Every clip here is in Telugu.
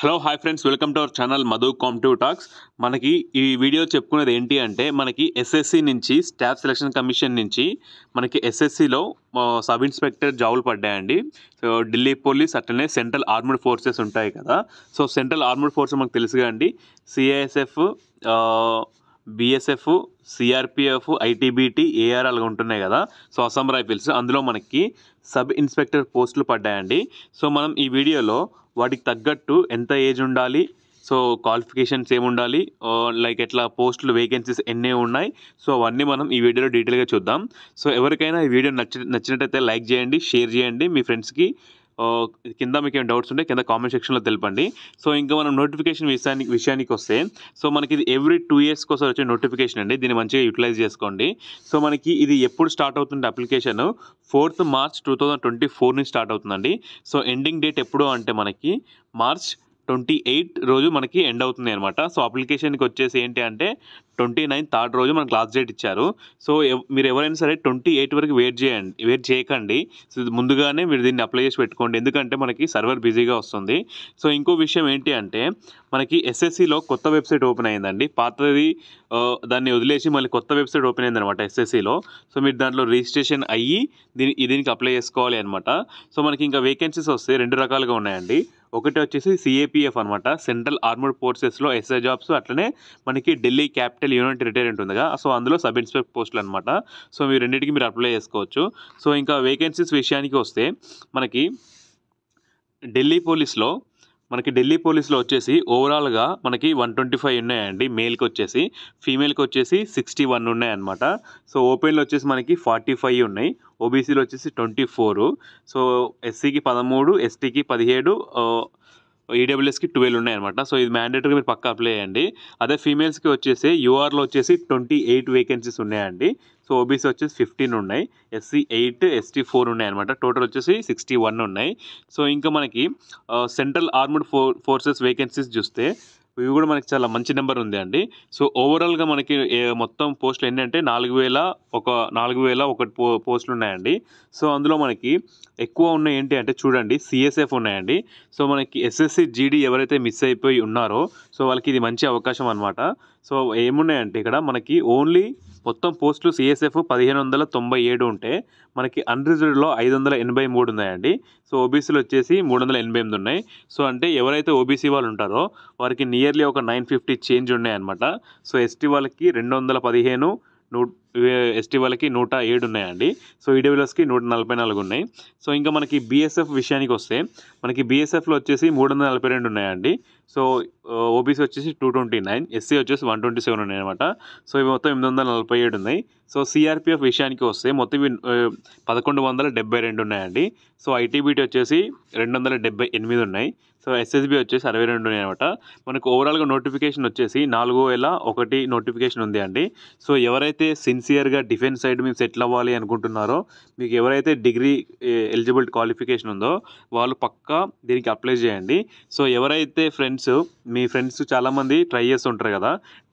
hello hi friends welcome to our channel Madhu competitive talks మనకి ఈ వీడియో చెప్పుకునేది ఏంటి అంటే మనకి ఎస్ఎస్సి నుంచి స్టాఫ్ సెలక్షన్ కమిషన్ నుంచి మనకి ఎస్ఎస్సిలో సబ్ ఇన్స్పెక్టర్ జాబులు పడ్డాయండి సో ఢిల్లీ పోలీస్ అట్లనే సెంట్రల్ ఆర్మడ్ ఫోర్సెస్ ఉంటాయి కదా సో సెంట్రల్ ఆర్మడ్ ఫోర్సెస్ మనకు తెలుసుగా అండి CISF BSF CRPF ITBT AR అలాగే ఉంటున్నాయి కదా సో అసమ్ రైఫిల్స్ అందులో మనకి సబ్ ఇన్స్పెక్టర్ పోస్టులు పడ్డాయండి సో మనం ఈ వీడియోలో వాటికి తగ్గట్టు ఎంత ఏజ్ ఉండాలి సో క్వాలిఫికేషన్స్ ఏముండాలి లైక్ ఎట్లా పోస్టులు వేకెన్సీస్ ఎన్ని ఉన్నాయి సో అవన్నీ మనం ఈ వీడియోలో డీటెయిల్గా చూద్దాం సో ఎవరికైనా ఈ వీడియో నచ్చ నచ్చినట్టయితే లైక్ చేయండి షేర్ చేయండి మీ ఫ్రెండ్స్కి కింద మీకు ఏం డౌట్స్ ఉంటే కింద కామెంట్ సెక్షన్లో తెలపండి సో ఇంకా మనం నోటిఫికేషన్ విషయానికి విషయానికి వస్తే సో మనకి ఇది ఎవ్రీ టూ ఇయర్స్ కోసం వచ్చే నోటిఫికేషన్ అండి దీన్ని మంచిగా యూటిలైజ్ చేసుకోండి సో మనకి ఇది ఎప్పుడు స్టార్ట్ అవుతుంది application fourth March two thousand twenty four నుంచి స్టార్ట్ అవుతుందండి సో ఎండింగ్ డేట్ ఎప్పుడు అంటే మనకి మార్చ్ ట్వంటీ ఎయిట్ రోజు మనకి ఎండ్ అవుతుంది అనమాట సో అప్లికేషన్కి వచ్చేసి ఏంటి అంటే ట్వంటీ నైన్ థర్డ్ రోజు మనకు లాస్ట్ డేట్ ఇచ్చారు సో మీరు ఎవరైనా సరే ట్వంటీ ఎయిట్ వరకు వెయిట్ చేయండి వెయిట్ చేయకండి సో ముందుగానే మీరు దీన్ని అప్లై చేసి పెట్టుకోండి ఎందుకంటే మనకి సర్వర్ బిజీగా వస్తుంది సో ఇంకో విషయం ఏంటి అంటే మనకి ఎస్ఎస్సిలో కొత్త వెబ్సైట్ ఓపెన్ అయిందండి పాతది దాన్ని వదిలేసి మళ్ళీ కొత్త వెబ్సైట్ ఓపెన్ అయిందనమాట ఎస్ఎస్సిలో సో మీరు దాంట్లో రిజిస్ట్రేషన్ అయ్యి దీని దీనికి అప్లై చేసుకోవాలి అనమాట సో మనకి ఇంకా వేకెన్సీస్ వస్తాయి రెండు రకాలుగా ఉన్నాయండి ఒకటి వచ్చేసి సిఏపిఎఫ్ అనమాట సెంట్రల్ ఆర్మర్డ్ ఫోర్సెస్లో ఎస్ఐ జాబ్స్ అట్లనే మనకి Delhi capital constable unit retirement ఉందిగా సో అందులో సబ్ ఇన్స్పెక్టర్ పోస్టులు అనమాట సో మీరు రెండింటికి మీరు అప్లై చేసుకోవచ్చు సో ఇంకా వేకెన్సీస్ విషయానికి వస్తే మనకి ఢిల్లీ పోలీస్లో మనకి ఢిల్లీ పోలీస్లో వచ్చేసి ఓవరాల్గా మనకి వన్ ట్వంటీ ఫైవ్ ఉన్నాయండి మేల్కి వచ్చేసి ఫీమేల్కి వచ్చేసి సిక్స్టీ వన్ ఉన్నాయన్నమాట సో ఓపెన్లో వచ్చేసి మనకి ఫార్టీ ఫైవ్ ఉన్నాయి ఓబీసీలో వచ్చేసి ట్వంటీ ఫోరు సో ఎస్సీకి పదమూడు ఎస్టీకి పదిహేడు ఈడబ్ల్యూఎస్కి ట్వెల్వ్ ఉన్నాయన్నమాట సో ఇది మ్యాండేటరీ మీరు పక్కా అప్లై చేయండి అదే ఫీమేల్స్కి వచ్చేసి యూఆర్లో వచ్చేసి ట్వంటీ ఎయిట్ వేకెన్సీస్ ఉన్నాయండి సో ఓబీసీ వచ్చేసి ఫిఫ్టీన్ ఉన్నాయి ఎస్సీ ఎయిట్ ఎస్టీ ఫోర్ ఉన్నాయి అనమాట టోటల్ వచ్చేసి సిక్స్టీ వన్ ఉన్నాయి సో ఇంకా మనకి సెంట్రల్ ఫోర్ ఫోర్సెస్ వేకెన్సీస్ చూస్తే ఇవి కూడా మనకి చాలా మంచి నెంబర్ ఉంది అండి సో ఓవరాల్గా మనకి మొత్తం పోస్టులు ఏంటంటే నాలుగు వేల ఒక నాలుగు వేల ఒకటి పో పోస్టులు ఉన్నాయండి సో అందులో మనకి ఎక్కువ ఉన్నాయి ఏంటి అంటే చూడండి సిఎస్ఎఫ్ ఉన్నాయండి సో మనకి ఎస్ఎస్సి జీడీ ఎవరైతే మిస్ అయిపోయి ఉన్నారో సో వాళ్ళకి ఇది మంచి అవకాశం అనమాట సో ఏమున్నాయంటే ఇక్కడ మనకి ఓన్లీ మొత్తం పోస్టులు సిఎస్ఎఫ్ పదిహేను వందల తొంభై ఏడు ఉంటే మనకి అన్రిజర్వ్డ్లో ఐదు వందల ఎనభై మూడు ఉన్నాయండి సో ఓబీసీలు వచ్చేసి మూడు వందల ఎనభై ఎనిమిది ఉన్నాయి సో అంటే ఎవరైతే ఓబీసీ వాళ్ళు ఉంటారో వారికి నియర్లీ ఒక నైన్ ఫిఫ్టీ చేంజ్ ఉన్నాయన్నమాట సో ఎస్టీ వాళ్ళకి రెండు వందల పదిహేను నూ ఎస్టీ వాళ్ళకి నూట ఏడు ఉన్నాయండి సో ఈడబ్ల్యూఎస్కి e నూట నలభై నాలుగు ఉన్నాయి సో ఇంకా మనకి బీఎస్ఎఫ్ విషయానికి వస్తే మనకి బీఎస్ఎఫ్లో వచ్చేసి మూడు వందల నలభై రెండు ఉన్నాయండి సో ఓబీసీ వచ్చేసి టూ ట్వంటీ నైన్ ఎస్సీ వచ్చేసి వన్ ట్వంటీ సెవెన్ ఉన్నాయి అనమాట సో ఇవి మొత్తం ఎనిమిది వందల నలభై ఏడు ఉన్నాయి సో సిఆర్పిఎఫ్ విషయానికి వస్తే మొత్తం ఇవి పదకొండు వందల డెబ్బై రెండు ఉన్నాయండి సో ఐటీబీటీ వచ్చేసి రెండు వందల డెబ్బై ఎనిమిది ఉన్నాయి సో ఎస్ఎస్బి వచ్చేసి అరవై రెండు ఉన్నాయి అనమాట మనకు ఓవరాల్గా నోటిఫికేషన్ వచ్చేసి నాలుగు వేల ఒకటి నోటిఫికేషన్ ఉంది అండి సో ఎవరైతే సిన్సియర్గా డిఫెన్స్ సైడ్ మేము సెటిల్ అవ్వాలి అనుకుంటున్నారో మీకు ఎవరైతే డిగ్రీ ఎలిజిబుల్ క్వాలిఫికేషన్ ఉందో వాళ్ళు పక్కా దీనికి అప్లై చేయండి సో ఎవరైతే ఫ్రెండ్స్ మీ ఫ్రెండ్స్ చాలామంది ట్రై చేస్తుంటారు కదా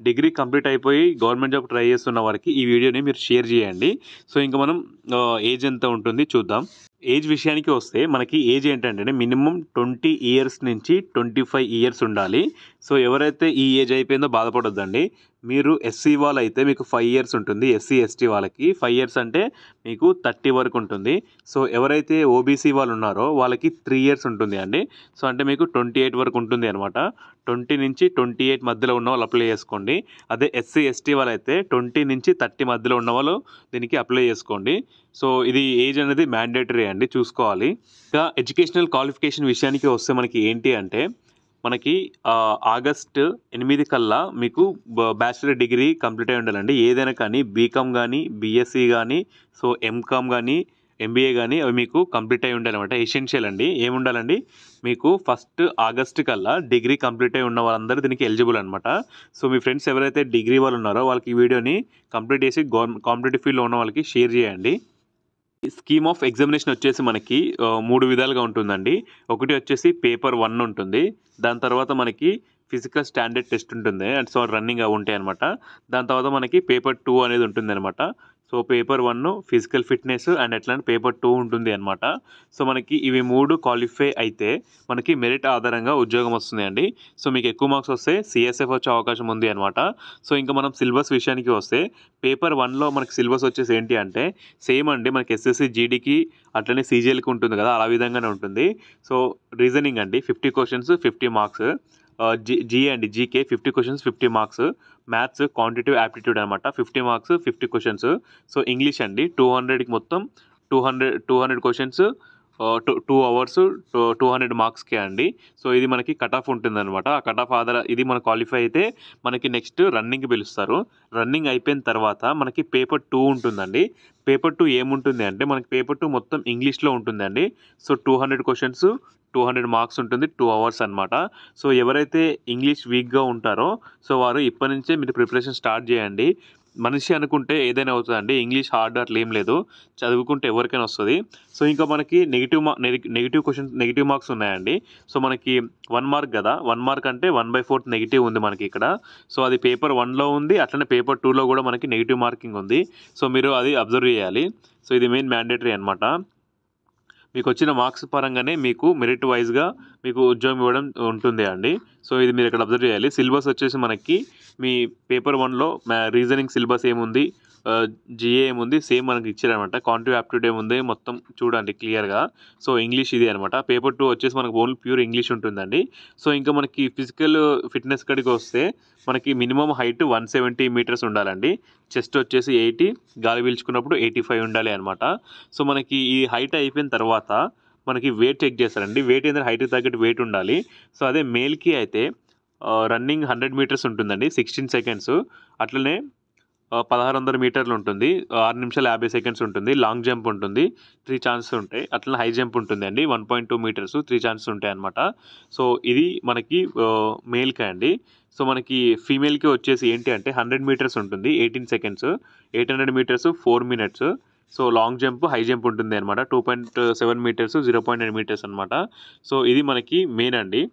డిగ్రీ కంప్లీట్ అయిపోయి గవర్నమెంట్ జాబ్ ట్రై చేస్తున్న వారికి ఈ వీడియోని మీరు షేర్ చేయండి సో ఇంకా మనం ఏజ్ ఎంత ఉంటుంది చూద్దాం ఏజ్ విషయానికి వస్తే మనకి ఏజ్ ఏంటంటే మినిమం ట్వంటీ ఇయర్స్ నుంచి ట్వంటీ ఫైవ్ ఇయర్స్ ఉండాలి సో ఎవరైతే ఈ ఏజ్ అయిపోయిందో బాధపడొద్దండి మీరు ఎస్సీ వాళ్ళు అయితే మీకు ఫైవ్ ఇయర్స్ ఉంటుంది ఎస్సీ ఎస్టీ వాళ్ళకి ఫైవ్ ఇయర్స్ అంటే మీకు థర్టీ వరకు ఉంటుంది సో ఎవరైతే ఓబీసీ వాళ్ళు ఉన్నారో వాళ్ళకి త్రీ ఇయర్స్ ఉంటుంది అండి సో అంటే మీకు ట్వంటీ ఎయిట్ వరకు ఉంటుంది అనమాట ట్వంటీ నుంచి ట్వంటీ ఎయిట్ మధ్యలో ఉన్న వాళ్ళు అప్లై చేసుకోండి అదే ఎస్సీ ఎస్టీ అయితే ట్వంటీ నుంచి థర్టీ మధ్యలో ఉన్న వాళ్ళు దీనికి అప్లై చేసుకోండి సో ఇది ఏజ్ అనేది మ్యాండేటరీ అండి చూసుకోవాలి ఇంకా ఎడ్యుకేషనల్ క్వాలిఫికేషన్ విషయానికి వస్తే మనకి ఏంటి అంటే మనకి ఆగస్ట్ ఎనిమిది కల్లా మీకు బ్యాచిలర్ డిగ్రీ కంప్లీట్ అయి ఉండాలండి ఏదైనా కానీ బీకామ్ కానీ బీఎస్సీ కానీ సో ఎంకామ్ కానీ ఎంబీఏ కానీ అవి మీకు కంప్లీట్ అయి ఉండాలన్నమాట ఎసెన్షియల్ అండి ఏముండాలండి మీకు ఫస్ట్ ఆగస్ట్ కల్లా డిగ్రీ కంప్లీట్ అయి ఉన్న వాళ్ళందరూ దీనికి ఎలిజిబుల్ అనమాట సో మీ ఫ్రెండ్స్ ఎవరైతే డిగ్రీ వాళ్ళు ఉన్నారో వాళ్ళకి ఈ వీడియోని కంప్లీట్ చేసి గవర్నమెంట్ కాంపిటేటివ్ ఫీల్డ్లో ఉన్న వాళ్ళకి షేర్ చేయండి స్కీమ్ ఆఫ్ ఎగ్జామినేషన్ వచ్చేసి మనకి మూడు విధాలుగా ఉంటుందండి ఒకటి వచ్చేసి పేపర్ వన్ ఉంటుంది దాని తర్వాత మనకి ఫిజికల్ స్టాండర్డ్ టెస్ట్ ఉంటుంది అండ్ సో రన్నింగ్ అవి ఉంటాయి అనమాట దాని తర్వాత మనకి పేపర్ టూ అనేది ఉంటుంది అనమాట so paper one physical fitness and అట్లానే పేపర్ టూ ఉంటుంది అనమాట సో మనకి ఇవి మూడు క్వాలిఫై అయితే మనకి మెరిట్ ఆధారంగా ఉద్యోగం వస్తుంది అండి సో మీకు ఎక్కువ మార్క్స్ వస్తే సిఎస్ఎఫ్ వచ్చే అవకాశం ఉంది అనమాట సో ఇంకా మనం సిలబస్ విషయానికి వస్తే పేపర్ వన్లో మనకి సిలబస్ వచ్చేసి ఏంటి అంటే సేమ్ అండి మనకి ఎస్ఎస్సి జీడీకి అట్లనే సీజీఎల్కి ఉంటుంది కదా అలా విధంగానే ఉంటుంది సో రీజనింగ్ అండి fifty questions fifty marks G G అండి GK fifty questions fifty marks maths quantitative aptitude అనమాట fifty marks fifty questions so English అండి టూ హండ్రెడ్కి మొత్తం two hundred two hundred questions two two hours two two hundred మార్క్స్కే అండి సో ఇది మనకి కట్ ఆఫ్ ఉంటుందన్నమాట ఆ కట్ ఆఫ్ ఆధార ఇది మన క్వాలిఫై అయితే మనకి నెక్స్ట్ రన్నింగ్ పిలుస్తారు రన్నింగ్ అయిపోయిన తర్వాత మనకి పేపర్ టూ ఉంటుందండి పేపర్ టూ ఏముంటుంది అంటే మనకి పేపర్ టూ మొత్తం ఇంగ్లీష్లో ఉంటుందండి so two hundred questions two hundred marks ఉంటుంది టూ అవర్స్ అనమాట సో ఎవరైతే ఇంగ్లీష్ వీక్గా ఉంటారో సో వారు ఇప్పటి నుంచే మీరు ప్రిపరేషన్ స్టార్ట్ చేయండి మనిషి అనుకుంటే ఏదైనా అవుతుందండి ఇంగ్లీష్ హార్డ్ అట్లా ఏం లేదు చదువుకుంటే ఎవరికైనా వస్తుంది సో ఇంకా మనకి నెగిటివ్ మా నెగిటివ్ క్వశ్చన్స్ నెగిటివ్ మార్క్స్ ఉన్నాయండి సో మనకి వన్ మార్క్ కదా వన్ మార్క్ అంటే వన్ బై ఫోర్త్ నెగిటివ్ ఉంది మనకి ఇక్కడ సో అది పేపర్ వన్లో ఉంది అట్లనే పేపర్ టూలో కూడా మనకి నెగిటివ్ మార్కింగ్ ఉంది సో మీరు అది అబ్జర్వ్ చేయాలి సో ఇది మెయిన్ మ్యాండేటరీ అనమాట మీకు వచ్చిన మార్క్స్ పరంగానే మీకు మెరిట్ వైజ్గా మీకు ఉద్యోగం ఇవ్వడం ఉంటుంది అండి సో ఇది మీరు ఇక్కడ అబ్జర్వ్ చేయాలి సిలబస్ వచ్చేసి మనకి మీ పేపర్ వన్లో రీజనింగ్ సిలబస్ ఏముంది జిఏ ఏముంది సేమ్ మనకి ఇచ్చారనమాట కాంటివ్ యాప్టిట్యూడ్ ఏముంది మొత్తం చూడండి క్లియర్గా సో ఇంగ్లీష్ ఇది అనమాట పేపర్ టూ వచ్చేసి మనకు ఓన్లీ ప్యూర్ ఇంగ్లీష్ ఉంటుందండి సో ఇంకా మనకి ఫిజికల్ ఫిట్నెస్ కడికి వస్తే మనకి minimum height one seventy metres ఉండాలండి చెస్ట్ వచ్చేసి ఎయిటీ గాలి పీల్చుకున్నప్పుడు ఎయిటీ ఫైవ్ ఉండాలి అనమాట సో మనకి ఈ హైట్ అయిపోయిన తర్వాత మనకి వెయిట్ చెక్ చేస్తారండి వెయిట్ ఏంటంటే హైట్కి తగ్గట్టు వెయిట్ ఉండాలి సో అదే మేల్కి అయితే రన్నింగ్ హండ్రెడ్ మీటర్స్ ఉంటుందండి సిక్స్టీన్ సెకండ్స్ అట్లనే పదహారు వందల మీటర్లు ఉంటుంది ఆరు నిమిషాలు యాభై సెకండ్స్ ఉంటుంది లాంగ్ జంప్ ఉంటుంది త్రీ ఛాన్స్ ఉంటాయి అట్లా హై జంప్ ఉంటుంది అండి one point two metres three chance ఉంటాయి అనమాట సో ఇది మనకి మేల్కే అండి సో మనకి ఫీమేల్కి వచ్చేసి ఏంటి అంటే హండ్రెడ్ మీటర్స్ ఉంటుంది eighteen seconds eight hundred metres four minutes so long jump high jump ఉంటుంది అనమాట two point seven metres zero point eight metres అనమాట సో ఇది మనకి మెయిన్ అండి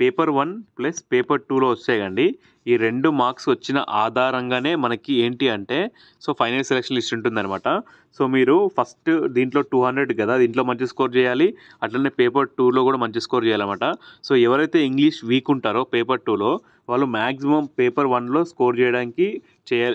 పేపర్ వన్ ప్లస్ పేపర్ టూలో అండి ఈ రెండు మార్క్స్ వచ్చిన ఆధారంగానే మనకి ఏంటి అంటే సో ఫైనల్ సెలక్షన్ లిస్ట్ ఉంటుందన్నమాట సో మీరు ఫస్ట్ దీంట్లో టూ హండ్రెడ్ కదా దీంట్లో మంచి స్కోర్ చేయాలి అట్లనే పేపర్ టూలో కూడా మంచి స్కోర్ చేయాలన్నమాట సో ఎవరైతే ఇంగ్లీష్ వీక్ ఉంటారో పేపర్ టూలో వాళ్ళు మ్యాక్సిమం పేపర్ వన్లో స్కోర్ చేయడానికి చేయ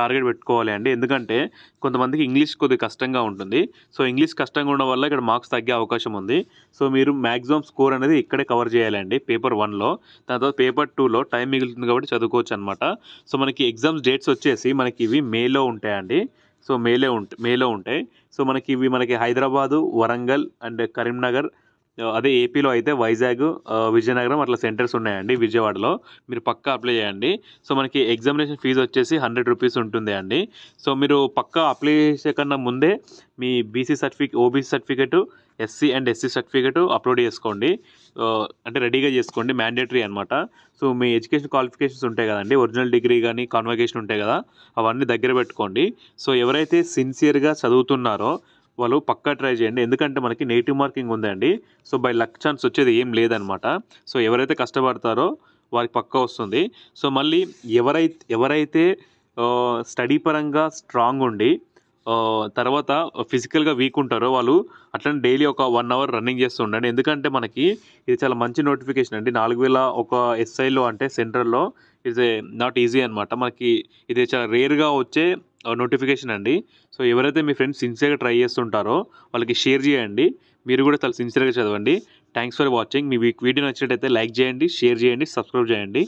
టార్గెట్ పెట్టుకోవాలి అండి ఎందుకంటే కొంతమందికి ఇంగ్లీష్ కొద్దిగా కష్టంగా ఉంటుంది సో ఇంగ్లీష్ కష్టంగా ఉండడం వల్ల ఇక్కడ మార్క్స్ తగ్గే అవకాశం ఉంది సో మీరు మ్యాక్సిమం స్కోర్ అనేది ఇక్కడే కవర్ చేయాలండి పేపర్ వన్లో దాని తర్వాత పేపర్ టూలో టైం మిగులుతుంది కాబట్టి చదువుకోవచ్చు అనమాట సో మనకి ఎగ్జామ్స్ డేట్స్ వచ్చేసి మనకి ఇవి మేలో ఉంటాయండి సో మేలే ఉంట మేలో ఉంటాయి సో మనకి ఇవి మనకి హైదరాబాదు వరంగల్ అండ్ కరీంనగర్ Uh, అదే ఏపీలో అయితే వైజాగ్ uh, విజయనగరం అట్లా సెంటర్స్ ఉన్నాయండి విజయవాడలో మీరు పక్కా అప్లై చేయండి సో మనకి ఎగ్జామినేషన్ ఫీజు వచ్చేసి హండ్రెడ్ రూపీస్ ఉంటుంది అండి సో మీరు పక్కా అప్లై చేసే కన్నా ముందే మీ BC certificate OBC certificate SC and SC certificate upload చేసుకోండి uh, అంటే రెడీగా చేసుకోండి మ్యాండేటరీ అనమాట సో మీ ఎడ్యుకేషన్ క్వాలిఫికేషన్స్ ఉంటాయి కదండి ఒరిజినల్ డిగ్రీ కానీ కాన్వకేషన్ ఉంటాయి కదా అవన్నీ దగ్గర పెట్టుకోండి సో ఎవరైతే సిన్సియర్గా చదువుతున్నారో వాళ్ళు పక్కా ట్రై చేయండి ఎందుకంటే మనకి నెగిటివ్ మార్కింగ్ ఉందండి సో బై లక్ ఛాన్స్ వచ్చేది ఏం లేదనమాట సో ఎవరైతే కష్టపడతారో వారికి పక్కా వస్తుంది సో మళ్ళీ ఎవరైతే ఎవరైతే స్టడీ పరంగా స్ట్రాంగ్ ఉండి తర్వాత ఫిజికల్గా వీక్ ఉంటారో వాళ్ళు అట్లనే డైలీ ఒక వన్ అవర్ రన్నింగ్ చేస్తూ ఉండండి ఎందుకంటే మనకి ఇది చాలా మంచి నోటిఫికేషన్ అండి నాలుగు వేల ఒక ఎస్ఐలో అంటే సెంట్రల్లో ఇట్స్ ఏ నాట్ ఈజీ అనమాట మనకి ఇది చాలా రేర్గా వచ్చే నోటిఫికేషన్ అండి సో ఎవరైతే మీ ఫ్రెండ్స్ సిన్సియర్గా ట్రై చేస్తుంటారో వాళ్ళకి షేర్ చేయండి మీరు కూడా చాలా సిన్సియర్గా చదవండి థ్యాంక్స్ ఫర్ వాచింగ్ మీ వీడియో నచ్చినట్టయితే లైక్ చేయండి షేర్ చేయండి సబ్స్క్రైబ్ చేయండి